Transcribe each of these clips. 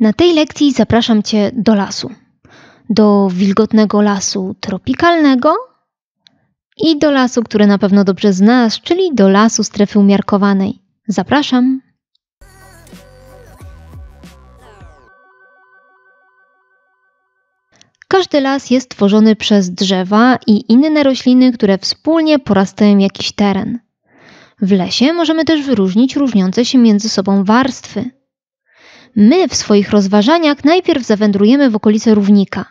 Na tej lekcji zapraszam Cię do lasu. Do wilgotnego lasu tropikalnego i do lasu, który na pewno dobrze znasz, czyli do lasu strefy umiarkowanej. Zapraszam! Każdy las jest tworzony przez drzewa i inne rośliny, które wspólnie porastają jakiś teren. W lesie możemy też wyróżnić różniące się między sobą warstwy – my w swoich rozważaniach najpierw zawędrujemy w okolice równika,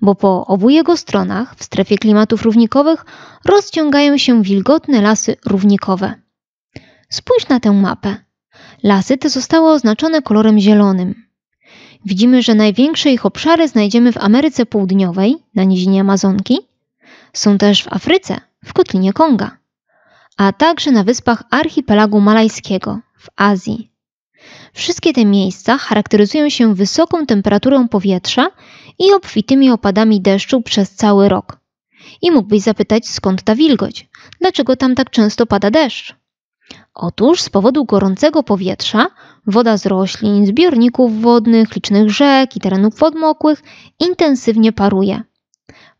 bo po obu jego stronach w strefie klimatów równikowych rozciągają się wilgotne lasy równikowe. Spójrz na tę mapę. Lasy te zostały oznaczone kolorem zielonym. Widzimy, że największe ich obszary znajdziemy w Ameryce Południowej, na nizinie Amazonki, są też w Afryce, w kotlinie Konga, a także na wyspach archipelagu malajskiego, w Azji, Wszystkie te miejsca charakteryzują się wysoką temperaturą powietrza i obfitymi opadami deszczu przez cały rok. I mógłbyś zapytać, skąd ta wilgoć? Dlaczego tam tak często pada deszcz? Otóż z powodu gorącego powietrza woda z roślin, zbiorników wodnych, licznych rzek i terenów podmokłych intensywnie paruje.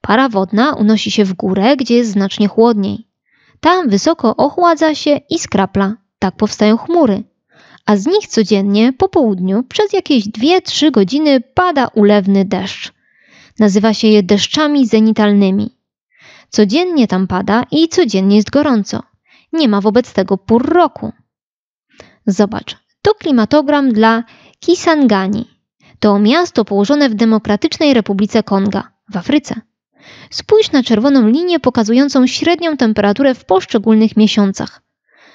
Para wodna unosi się w górę, gdzie jest znacznie chłodniej. Tam wysoko ochładza się i skrapla. Tak powstają chmury a z nich codziennie po południu przez jakieś 2-3 godziny pada ulewny deszcz. Nazywa się je deszczami zenitalnymi. Codziennie tam pada i codziennie jest gorąco. Nie ma wobec tego pór roku. Zobacz, to klimatogram dla Kisangani. To miasto położone w Demokratycznej Republice Konga w Afryce. Spójrz na czerwoną linię pokazującą średnią temperaturę w poszczególnych miesiącach.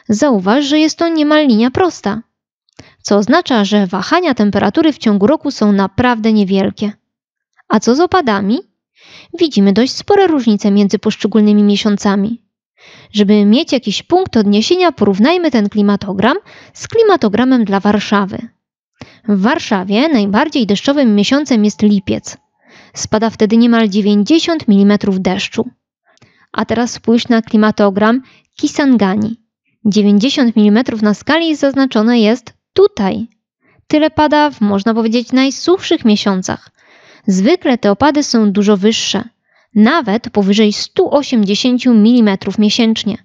Zauważ, że jest to niemal linia prosta co oznacza, że wahania temperatury w ciągu roku są naprawdę niewielkie. A co z opadami? Widzimy dość spore różnice między poszczególnymi miesiącami. Żeby mieć jakiś punkt odniesienia, porównajmy ten klimatogram z klimatogramem dla Warszawy. W Warszawie najbardziej deszczowym miesiącem jest lipiec. Spada wtedy niemal 90 mm deszczu. A teraz spójrz na klimatogram Kisangani. 90 mm na skali zaznaczone jest tutaj. Tyle pada w, można powiedzieć, najsuchszych miesiącach. Zwykle te opady są dużo wyższe, nawet powyżej 180 mm miesięcznie,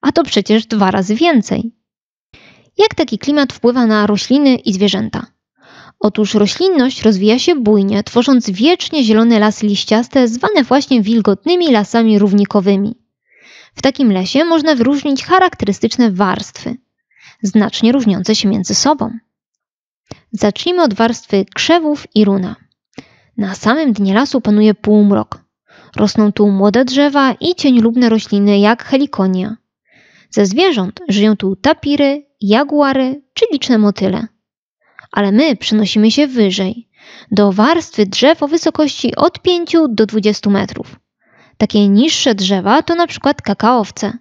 a to przecież dwa razy więcej. Jak taki klimat wpływa na rośliny i zwierzęta? Otóż roślinność rozwija się bujnie, tworząc wiecznie zielone lasy liściaste, zwane właśnie wilgotnymi lasami równikowymi. W takim lesie można wyróżnić charakterystyczne warstwy – znacznie różniące się między sobą. Zacznijmy od warstwy krzewów i runa. Na samym dnie lasu panuje półmrok. Rosną tu młode drzewa i cieniolubne rośliny jak helikonia. Ze zwierząt żyją tu tapiry, jaguary czy liczne motyle. Ale my przenosimy się wyżej, do warstwy drzew o wysokości od 5 do 20 metrów. Takie niższe drzewa to na przykład kakaowce –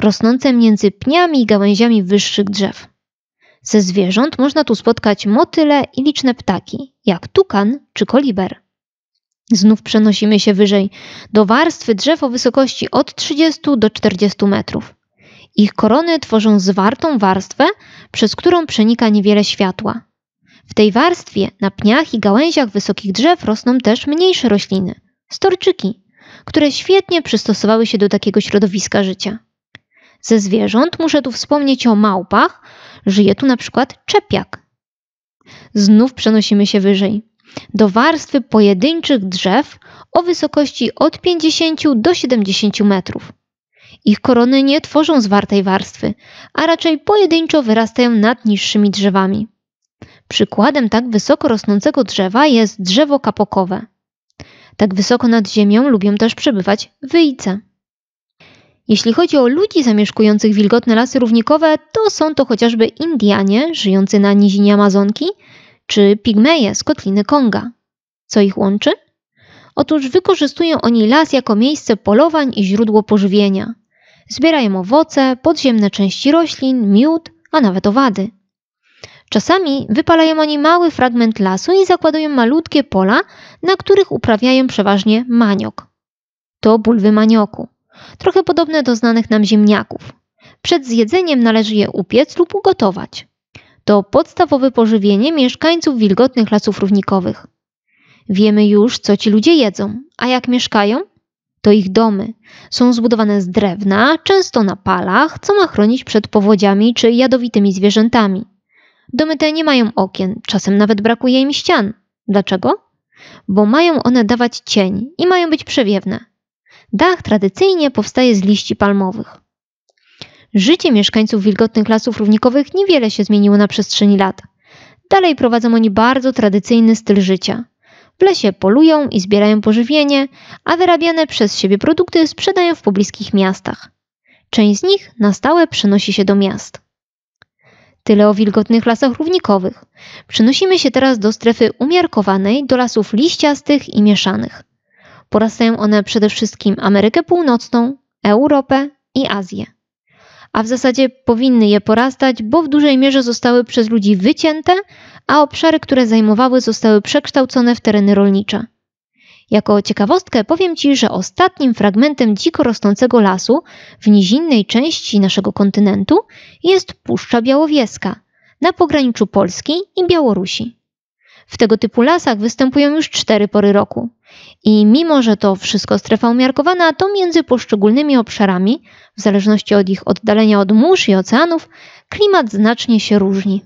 rosnące między pniami i gałęziami wyższych drzew. Ze zwierząt można tu spotkać motyle i liczne ptaki, jak tukan czy koliber. Znów przenosimy się wyżej, do warstwy drzew o wysokości od 30 do 40 metrów. Ich korony tworzą zwartą warstwę, przez którą przenika niewiele światła. W tej warstwie na pniach i gałęziach wysokich drzew rosną też mniejsze rośliny storczyki, które świetnie przystosowały się do takiego środowiska życia ze zwierząt, muszę tu wspomnieć o małpach. Żyje tu na przykład czepiak. Znów przenosimy się wyżej, do warstwy pojedynczych drzew o wysokości od 50 do 70 metrów. Ich korony nie tworzą zwartej warstwy, a raczej pojedynczo wyrastają nad niższymi drzewami. Przykładem tak wysoko rosnącego drzewa jest drzewo kapokowe. Tak wysoko nad ziemią lubią też przebywać wyjce. Jeśli chodzi o ludzi zamieszkujących wilgotne lasy równikowe, to są to chociażby Indianie żyjący na nizinie Amazonki czy pigmeje z kotliny Konga. Co ich łączy? Otóż wykorzystują oni las jako miejsce polowań i źródło pożywienia. Zbierają owoce, podziemne części roślin, miód, a nawet owady. Czasami wypalają oni mały fragment lasu i zakładają malutkie pola, na których uprawiają przeważnie maniok. To bulwy manioku trochę podobne do znanych nam ziemniaków. Przed zjedzeniem należy je upiec lub ugotować. To podstawowe pożywienie mieszkańców wilgotnych lasów równikowych. Wiemy już, co ci ludzie jedzą, a jak mieszkają? To ich domy. Są zbudowane z drewna, często na palach, co ma chronić przed powodziami czy jadowitymi zwierzętami. Domy te nie mają okien, czasem nawet brakuje im ścian. Dlaczego? Bo mają one dawać cień i mają być przewiewne. Dach tradycyjnie powstaje z liści palmowych. Życie mieszkańców wilgotnych lasów równikowych niewiele się zmieniło na przestrzeni lat. Dalej prowadzą oni bardzo tradycyjny styl życia. W lesie polują i zbierają pożywienie, a wyrabiane przez siebie produkty sprzedają w pobliskich miastach. Część z nich na stałe przenosi się do miast. Tyle o wilgotnych lasach równikowych. Przenosimy się teraz do strefy umiarkowanej, do lasów liściastych i mieszanych. Porastają one przede wszystkim Amerykę Północną, Europę i Azję. A w zasadzie powinny je porastać, bo w dużej mierze zostały przez ludzi wycięte, a obszary, które zajmowały, zostały przekształcone w tereny rolnicze. Jako ciekawostkę powiem Ci, że ostatnim fragmentem dziko rosnącego lasu w nizinnej części naszego kontynentu jest Puszcza Białowieska na pograniczu Polski i Białorusi. W tego typu lasach występują już cztery pory roku. I mimo, że to wszystko strefa umiarkowana, to między poszczególnymi obszarami, w zależności od ich oddalenia od mórz i oceanów, klimat znacznie się różni.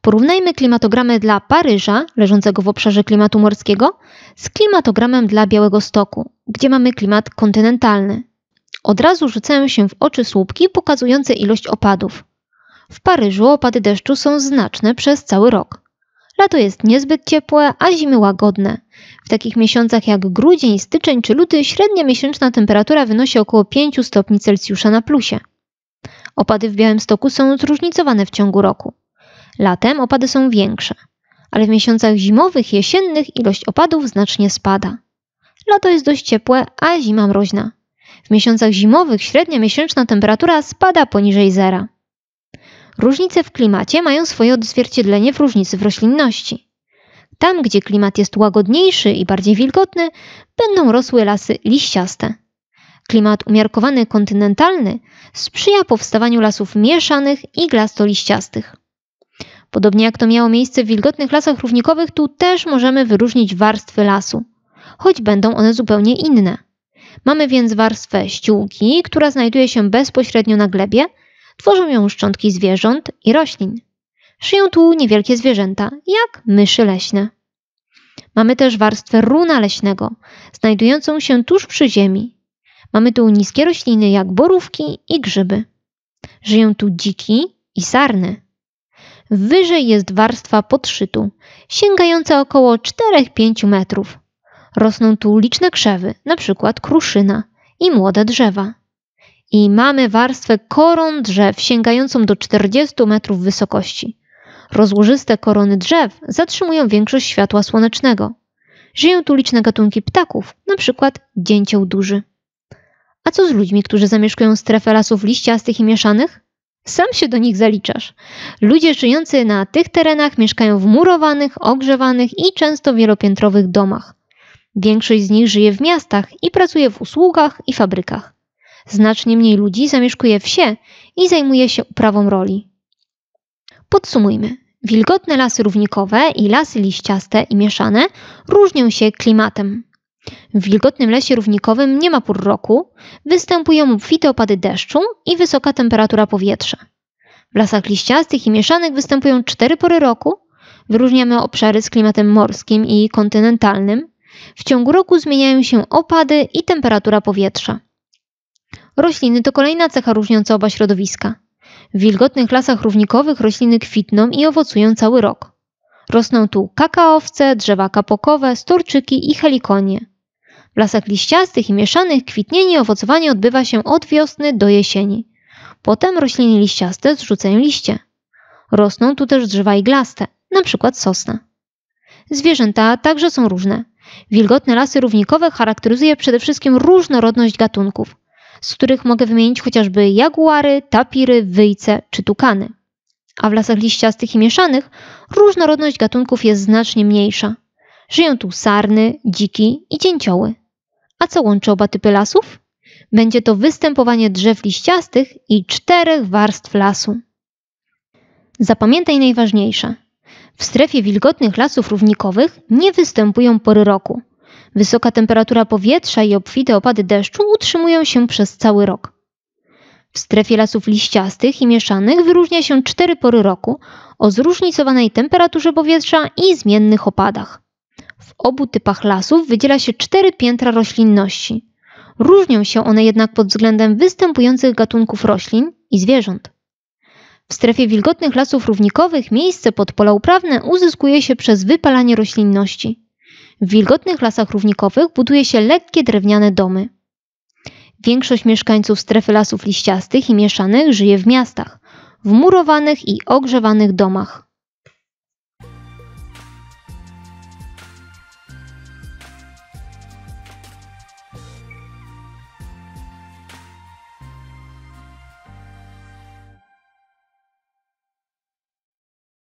Porównajmy klimatogramy dla Paryża, leżącego w obszarze klimatu morskiego, z klimatogramem dla Białego Stoku, gdzie mamy klimat kontynentalny. Od razu rzucają się w oczy słupki pokazujące ilość opadów. W Paryżu opady deszczu są znaczne przez cały rok. Lato jest niezbyt ciepłe, a zimy łagodne. W takich miesiącach jak grudzień, styczeń czy luty średnia miesięczna temperatura wynosi około 5 stopni Celsjusza na plusie. Opady w Białymstoku są zróżnicowane w ciągu roku. Latem opady są większe, ale w miesiącach zimowych, jesiennych ilość opadów znacznie spada. Lato jest dość ciepłe, a zima mroźna. W miesiącach zimowych średnia miesięczna temperatura spada poniżej zera. Różnice w klimacie mają swoje odzwierciedlenie w różnicy w roślinności. Tam, gdzie klimat jest łagodniejszy i bardziej wilgotny, będą rosły lasy liściaste. Klimat umiarkowany kontynentalny sprzyja powstawaniu lasów mieszanych i glastoliściastych. Podobnie jak to miało miejsce w wilgotnych lasach równikowych, tu też możemy wyróżnić warstwy lasu, choć będą one zupełnie inne. Mamy więc warstwę ściółki, która znajduje się bezpośrednio na glebie – Tworzą ją szczątki zwierząt i roślin. Szyją tu niewielkie zwierzęta, jak myszy leśne. Mamy też warstwę runa leśnego, znajdującą się tuż przy ziemi. Mamy tu niskie rośliny jak borówki i grzyby. Żyją tu dziki i sarny. Wyżej jest warstwa podszytu, sięgająca około 4-5 metrów. Rosną tu liczne krzewy, np. kruszyna i młode drzewa i mamy warstwę koron drzew sięgającą do 40 metrów wysokości. Rozłożyste korony drzew zatrzymują większość światła słonecznego. Żyją tu liczne gatunki ptaków, np. dzięcioł duży. A co z ludźmi, którzy zamieszkują strefę lasów liściastych i mieszanych? Sam się do nich zaliczasz. Ludzie żyjący na tych terenach mieszkają w murowanych, ogrzewanych i często wielopiętrowych domach. Większość z nich żyje w miastach i pracuje w usługach i fabrykach. Znacznie mniej ludzi zamieszkuje wsie i zajmuje się uprawą roli. Podsumujmy. Wilgotne lasy równikowe i lasy liściaste i mieszane różnią się klimatem. W wilgotnym lesie równikowym nie ma pór roku, występują obfite opady deszczu i wysoka temperatura powietrza. W lasach liściastych i mieszanych występują cztery pory roku. Wyróżniamy obszary z klimatem morskim i kontynentalnym. W ciągu roku zmieniają się opady i temperatura powietrza. Rośliny to kolejna cecha różniąca oba środowiska. W wilgotnych lasach równikowych rośliny kwitną i owocują cały rok. Rosną tu kakaowce, drzewa kapokowe, storczyki i helikonie. W lasach liściastych i mieszanych kwitnienie i owocowanie odbywa się od wiosny do jesieni. Potem rośliny liściaste zrzucają liście. Rosną tu też drzewa iglaste, np. sosna. Zwierzęta także są różne. Wilgotne lasy równikowe charakteryzuje przede wszystkim różnorodność gatunków z których mogę wymienić chociażby jaguary, tapiry, wyjce czy tukany. A w lasach liściastych i mieszanych różnorodność gatunków jest znacznie mniejsza. Żyją tu sarny, dziki i dzięcioły. A co łączy oba typy lasów? Będzie to występowanie drzew liściastych i czterech warstw lasu. Zapamiętaj najważniejsze. W strefie wilgotnych lasów równikowych nie występują pory roku – Wysoka temperatura powietrza i obfite opady deszczu utrzymują się przez cały rok. W strefie lasów liściastych i mieszanych wyróżnia się cztery pory roku o zróżnicowanej temperaturze powietrza i zmiennych opadach. W obu typach lasów wydziela się cztery piętra roślinności. Różnią się one jednak pod względem występujących gatunków roślin i zwierząt. W strefie wilgotnych lasów równikowych miejsce pod pola uprawne uzyskuje się przez wypalanie roślinności. W wilgotnych lasach równikowych buduje się lekkie drewniane domy. Większość mieszkańców strefy lasów liściastych i mieszanych żyje w miastach, w murowanych i ogrzewanych domach.